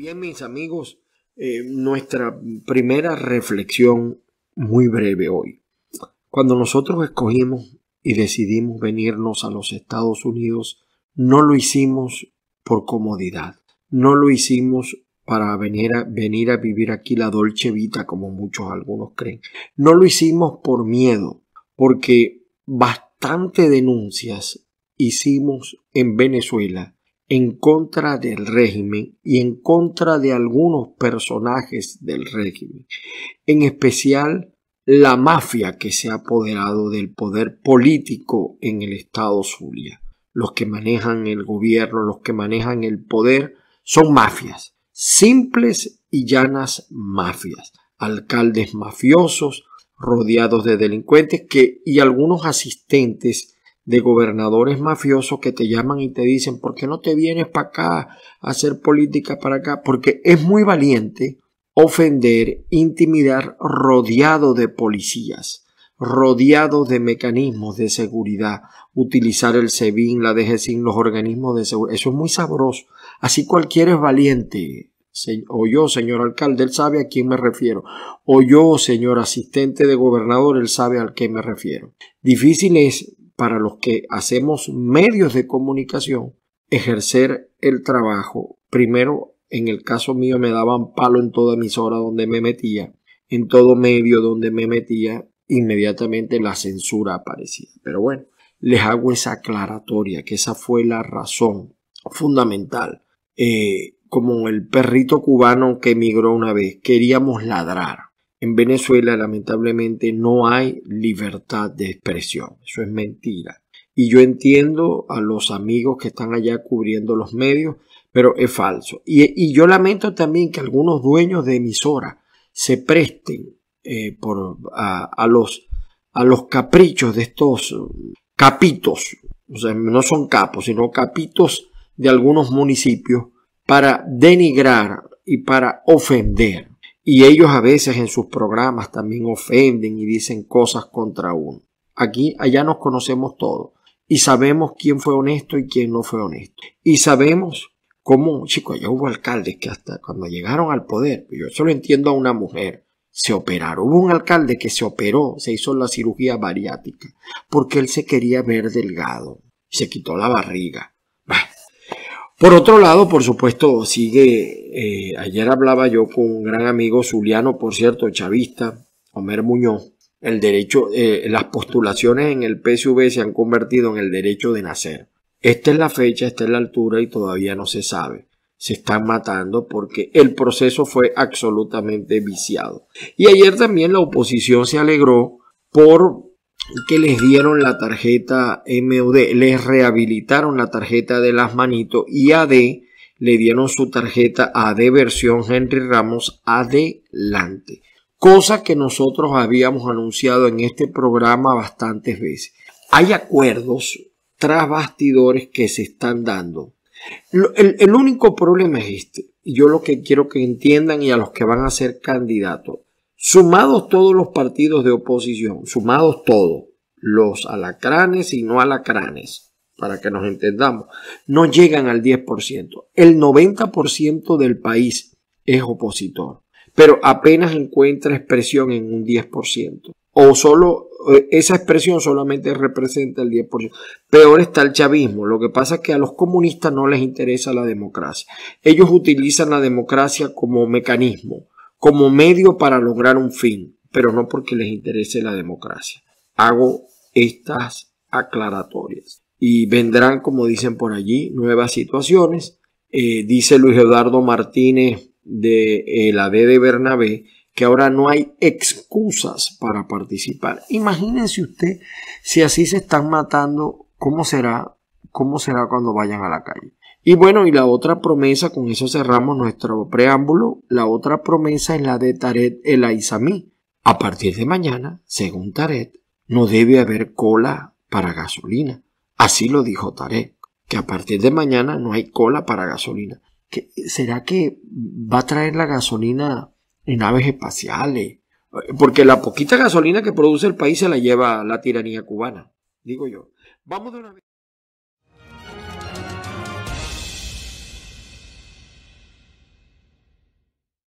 Bien, mis amigos, eh, nuestra primera reflexión muy breve hoy. Cuando nosotros escogimos y decidimos venirnos a los Estados Unidos, no lo hicimos por comodidad, no lo hicimos para venir a, venir a vivir aquí la dolce vita, como muchos algunos creen. No lo hicimos por miedo, porque bastante denuncias hicimos en Venezuela en contra del régimen y en contra de algunos personajes del régimen, en especial la mafia que se ha apoderado del poder político en el estado Zulia. Los que manejan el gobierno, los que manejan el poder, son mafias, simples y llanas mafias, alcaldes mafiosos rodeados de delincuentes que, y algunos asistentes de gobernadores mafiosos que te llaman y te dicen, ¿por qué no te vienes para acá a hacer política para acá? Porque es muy valiente ofender, intimidar rodeado de policías, rodeado de mecanismos de seguridad, utilizar el SEBIN, la DGCIN, los organismos de seguridad. Eso es muy sabroso. Así cualquiera es valiente. O yo, señor alcalde, él sabe a quién me refiero. O yo, señor asistente de gobernador, él sabe al qué me refiero. Difícil es para los que hacemos medios de comunicación ejercer el trabajo. Primero, en el caso mío me daban palo en toda emisora donde me metía, en todo medio donde me metía, inmediatamente la censura aparecía. Pero bueno, les hago esa aclaratoria, que esa fue la razón fundamental. Eh, como el perrito cubano que emigró una vez, queríamos ladrar en Venezuela lamentablemente no hay libertad de expresión. Eso es mentira. Y yo entiendo a los amigos que están allá cubriendo los medios, pero es falso. Y, yo lamento también que algunos dueños de emisora se presten eh, por, a, los, a los caprichos de estos uh, capitos, o sea, no son capos, sino capitos de algunos municipios para denigrar y para ofender y ellos a veces en sus programas también ofenden y dicen cosas contra uno. Aquí, allá nos conocemos todos. Y sabemos quién fue honesto y quién no fue honesto. Y sabemos cómo, chicos, ya hubo alcaldes que hasta cuando llegaron al poder, yo solo entiendo a una mujer, se operaron. Hubo un alcalde que se operó, se hizo la cirugía bariátrica, porque él se quería ver delgado. Se quitó la barriga. Por otro lado, por supuesto, sigue, eh, ayer hablaba yo con un gran amigo zuliano, por cierto, chavista, Homer Muñoz, el derecho, eh, las postulaciones en el PSV se han convertido en el derecho de nacer. Esta es la fecha, esta es la altura y todavía no se sabe. Se están matando porque el proceso fue absolutamente viciado. Y ayer también la oposición se alegró por que les dieron la tarjeta MUD, les rehabilitaron la tarjeta de las manitos y AD le dieron su tarjeta AD versión Henry Ramos adelante. Cosa que nosotros habíamos anunciado en este programa bastantes veces. Hay acuerdos tras bastidores que se están dando. El, el único problema es este. Yo lo que quiero que entiendan y a los que van a ser candidatos. Sumados todos los partidos de oposición, sumados todos, los alacranes y no alacranes, para que nos entendamos, no llegan al 10%. El 90% del país es opositor, pero apenas encuentra expresión en un 10%. O solo eh, esa expresión solamente representa el 10%. Peor está el chavismo. Lo que pasa es que a los comunistas no les interesa la democracia. Ellos utilizan la democracia como mecanismo como medio para lograr un fin, pero no porque les interese la democracia. Hago estas aclaratorias. Y vendrán, como dicen por allí, nuevas situaciones. Eh, dice Luis Eduardo Martínez de eh, la D de Bernabé que ahora no hay excusas para participar. Imagínense usted si así se están matando, ¿cómo será? ¿Cómo será cuando vayan a la calle? Y bueno, y la otra promesa, con eso cerramos nuestro preámbulo, la otra promesa es la de Taret el Aizamí. A partir de mañana, según Taret, no debe haber cola para gasolina. Así lo dijo Taret, que a partir de mañana no hay cola para gasolina. ¿Será que va a traer la gasolina en naves espaciales? Porque la poquita gasolina que produce el país se la lleva la tiranía cubana, digo yo. Vamos de una vez.